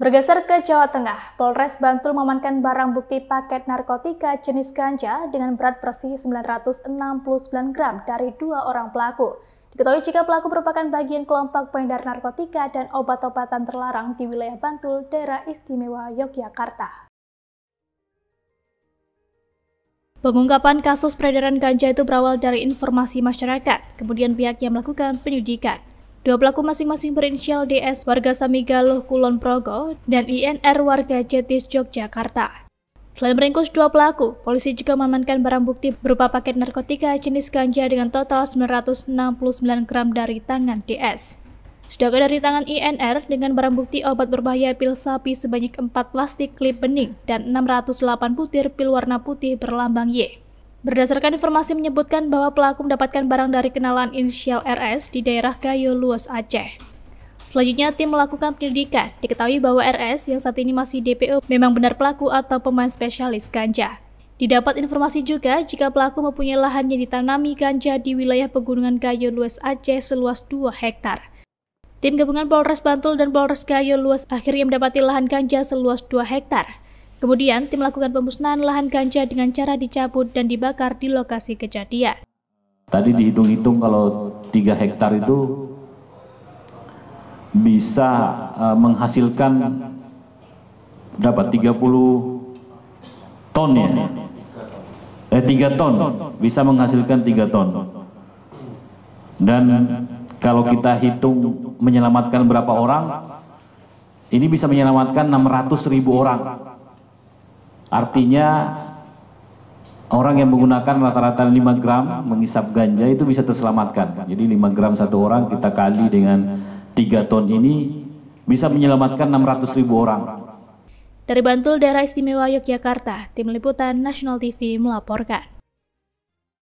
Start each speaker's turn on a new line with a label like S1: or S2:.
S1: Bergeser ke Jawa Tengah, Polres Bantul memankan barang bukti paket narkotika jenis ganja dengan berat bersih 969 gram dari dua orang pelaku. Diketahui jika pelaku merupakan bagian kelompok pengedar narkotika dan obat-obatan terlarang di wilayah Bantul, daerah istimewa Yogyakarta. Pengungkapan kasus peredaran ganja itu berawal dari informasi masyarakat, kemudian pihak yang melakukan penyidikan. Dua pelaku masing-masing berinisial DS warga Samigaluh Kulon Progo dan INR warga Jetis Yogyakarta. Selain meringkus dua pelaku, polisi juga mengamankan barang bukti berupa paket narkotika jenis ganja dengan total 969 gram dari tangan DS. Sedangkan dari tangan INR dengan barang bukti obat berbahaya pil sapi sebanyak 4 plastik klip bening dan 608 butir pil warna putih berlambang Y. Berdasarkan informasi menyebutkan bahwa pelaku mendapatkan barang dari kenalan inisial RS di daerah Gayo Luas Aceh. Selanjutnya, tim melakukan penyelidikan. Diketahui bahwa RS yang saat ini masih DPO memang benar pelaku atau pemain spesialis ganja. Didapat informasi juga jika pelaku mempunyai lahan yang ditanami ganja di wilayah pegunungan Gayo Luas Aceh seluas 2 hektar. Tim gabungan Polres Bantul dan Polres Gayo Luas akhirnya mendapati lahan ganja seluas 2 hektar. Kemudian, tim melakukan pemusnahan lahan ganja dengan cara dicabut dan dibakar di lokasi kejadian.
S2: Tadi dihitung-hitung kalau 3 hektar itu bisa uh, menghasilkan dapat 30 ton ya. Eh 3 ton, bisa menghasilkan 3 ton. Dan kalau kita hitung menyelamatkan berapa orang, ini bisa menyelamatkan 600 ribu orang Artinya orang yang menggunakan rata-rata 5 gram mengisap ganja itu bisa terselamatkan. Jadi 5 gram satu orang kita kali dengan 3 ton ini bisa menyelamatkan 600 ribu orang.
S1: Dari Bantul Daerah Istimewa Yogyakarta, Tim Liputan Nasional TV melaporkan.